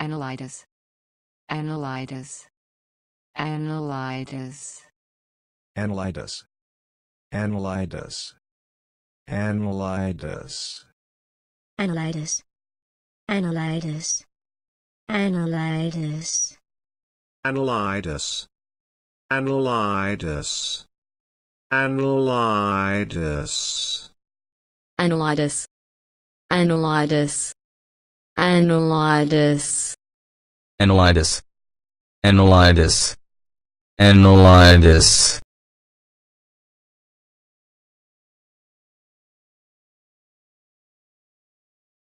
Analytis. Analytis. Analytis. Analytis. Analytis. Analytis. Analytis. Analytis. Analytis. Analytis. Analytis. Analytis. Analytis. Analytis. Analytis. Analytis. Analytis. Analytis.